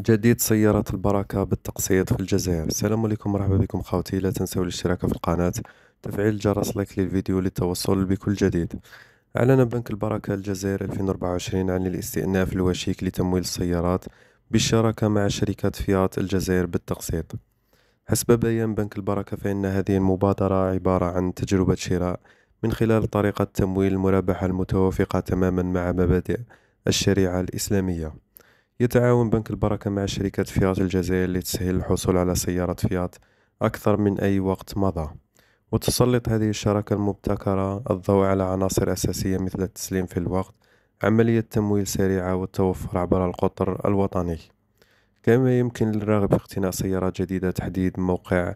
جديد سيارة البركة بالتقسيط في الجزائر السلام عليكم مرحبا بكم خاوتي لا تنسوا الاشتراك في القناة تفعيل جرس لايك للفيديو للتوصل بكل جديد أعلن بنك البركة الجزائر 2024 عن الاستئناف الوشيك لتمويل السيارات بالشراكة مع شركة فيات الجزائر بالتقسيط حسب بيان بنك البركة فإن هذه المبادرة عبارة عن تجربة شراء من خلال طريقة تمويل المرابحة المتوافقة تماما مع مبادئ الشريعة الإسلامية يتعاون بنك البركة مع شركة فيات الجزائر لتسهيل الحصول على سيارة فيات أكثر من أي وقت مضى وتسلط هذه الشراكة المبتكرة الضوء على عناصر أساسية مثل التسليم في الوقت عملية تمويل سريعة والتوفر عبر القطر الوطني كما يمكن للراغب في اقتناء سيارات جديدة تحديد موقع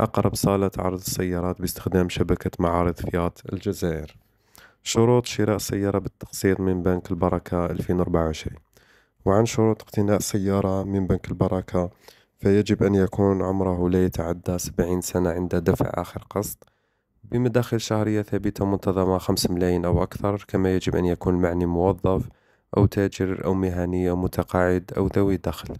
أقرب صالة عرض السيارات باستخدام شبكة معارض فيات الجزائر شروط شراء سيارة بالتقسيط من بنك البركة 2024 وعن شروط اقتناء سيارة من بنك البركة فيجب أن يكون عمره لا يتعدى سبعين سنة عند دفع آخر قسط بمداخل شهرية ثابتة منتظمة خمس ملايين أو أكثر كما يجب أن يكون المعني موظف أو تاجر أو مهني أو متقاعد أو ذوي دخل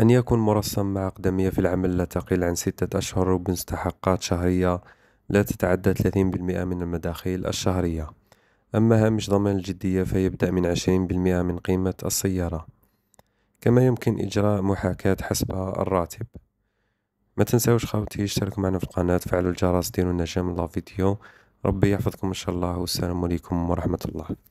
أن يكون مرسم مع أقدمية في العمل لا تقل عن ستة أشهر بمستحقات شهرية لا تتعدى 30% من المداخيل الشهرية أما هامش ضمان الجدية فيبدأ من عشرين بالمئة من قيمة السيارة كما يمكن إجراء محاكاة حسب الراتب ما تنساوش خاوتي اشتركوا معنا في القناة فعلوا الجرس ديروا نجم الله فيديو ربي يحفظكم إن شاء الله والسلام عليكم ورحمة الله